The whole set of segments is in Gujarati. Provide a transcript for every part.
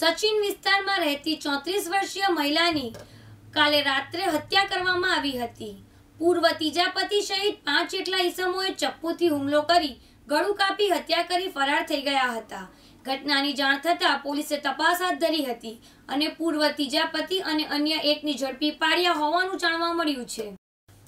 સચિન વિસ્તારમાં રહેતી ચોત્રીસ વર્ષીય મહિલાની કાલે રાત્રે હત્યા કરવામાં આવી હતી પૂર્વ તીજાપતિ સહિત પાંચ જેટલા ઈસમોએ ચપ્પુથી હુમલો કરી ગળું કાપી હત્યા કરી ફરાર થઈ ગયા હતા ઘટનાની જાણ થતાં પોલીસે તપાસ હાથ ધરી હતી અને પૂર્વ તીજાપતિ અને અન્ય એકની ઝડપી પાડ્યા હોવાનું જાણવા મળ્યું છે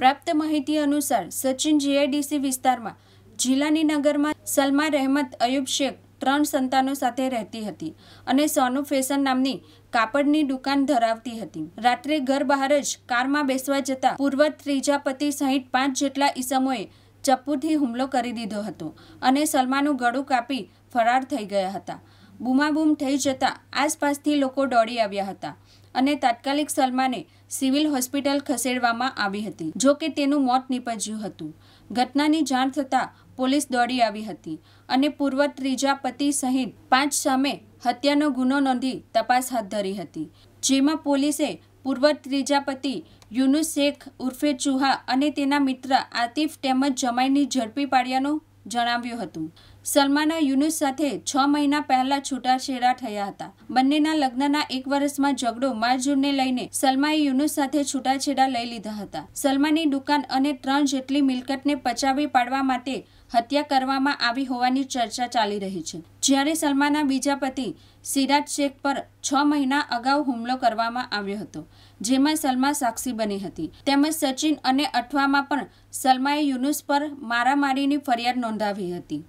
પ્રાપ્ત માહિતી અનુસાર સચિન જીઆઈડીસી વિસ્તારમાં જિલ્લાની નગરમાં સલમા રહેમત અયુબ શેખ ત્રણ સંતાનો સાથે રહેતી હતી અને સોનુ ફેશન નામની કાપડની દુકાન ધરાવતી હતી રાત્રે ઘર બહાર જ કારમાં બેસવા જતા પૂર્વ ત્રીજા પતિ સહિત પાંચ જેટલા ઈસમોએ ચપ્પુથી હુમલો કરી દીધો હતો અને સલમાનું ગળું કાપી ફરાર થઈ ગયા હતા બૂમાબૂમ થઈ જતા આસપાસથી લોકો દોડી આવ્યા હતા અને તાત્કાલિક સલમાને સિવિલ હોસ્પિટલ ખસેડવામાં આવી હતી જોકે તેનું મોત નીપજ્યું હતું ઘટનાની જાણ થતાં પોલીસ દોડી આવી હતી અને પૂર્વ ત્રીજા પતિ સહિત પાંચ સામે હત્યાનો ગુનો નોંધી તપાસ હાથ ધરી હતી જેમાં પોલીસે પૂર્વ ત્રીજા પતિ યુનુસ શેખ ઉર્ફે ચુહા અને તેના મિત્ર આતિફ તેમજ જમાઈની ઝડપી પાડ્યાનો જણાવ્યું હતું સલમાના યુનુસ સાથે છ મહિના પહેલા છૂટાછેડા થયા હતા બંનેના લગ્નના એક વર્ષમાં ઝઘડો મારઝૂડને લઈને સલમાએ યુનુસ સાથે છૂટાછેડા લઈ લીધા હતા સલમાની દુકાન અને ત્રણ જેટલી મિલકતને પચાવી પાડવા માટે હત્યા કરવામાં આવી હોવાની ચર્ચા ચાલી રહી છે જ્યારે સલમાના બીજા પતિ સિરાજ શેખ પર છ મહિના અગાઉ હુમલો કરવામાં આવ્યો હતો જેમાં સલમા સાક્ષી બની હતી તેમજ સચિન અને અઠવામાં પણ સલમાએ યુનુસ પર મારામારીની ફરિયાદ નોંધાવી હતી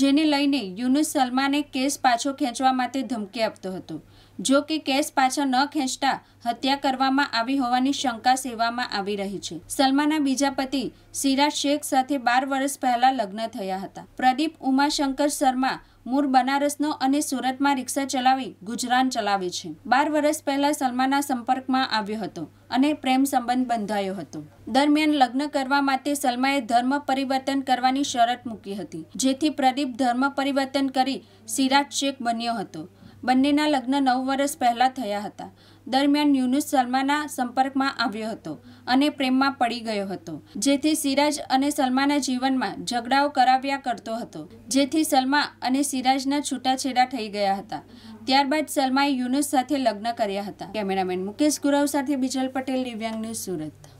જેને લઈને યુનુસ સલમાને કેસ પાછો ખેંચવા માટે ધમકી આપતો હતો જો કે કેસ પાછો ન ખેંચતા હત્યા કરવામાં આવી હોવાની શંકા સેવામાં આવી રહી છે સલમાના બીજા પતિ સિરાજ શેખ સાથે બાર વર્ષ પહેલા લગ્ન થયા હતા પ્રદીપ ઉમાશંકર શર્મા મૂળ બનારસનો અને સુરતમાં રિક્ષા ચલાવી ગુજરાન ચલાવે છે બાર વર્ષ પહેલા સલમાના સંપર્કમાં આવ્યો હતો અને પ્રેમ સંબંધ બંધાયો હતો દરમિયાન લગ્ન કરવા માટે સલમાએ ધર્મ પરિવર્તન કરવાની શરત મૂકી હતી જેથી પ્રદીપ ધર્મ પરિવર્તન કરી સિરાજ શેખ બન્યો હતો બંનેના લગ્ન નવ વર્ષ પહેલાં થયા હતા દરમિયાન યુનુસ સલમાના સંપર્કમાં આવ્યો હતો અને પ્રેમમાં પડી ગયો હતો જેથી સિરાજ અને સલમાના જીવનમાં ઝઘડાઓ કરાવ્યા કરતો હતો જેથી સલમા અને સિરાજના છૂટાછેડા થઈ ગયા હતા ત્યારબાદ સલમાએ યુનુસ સાથે લગ્ન કર્યા હતા કેમેરામેન મુકેશ ગુરવ સાથે બિજલ પટેલ દિવ્યાંગ ન્યૂઝ સુરત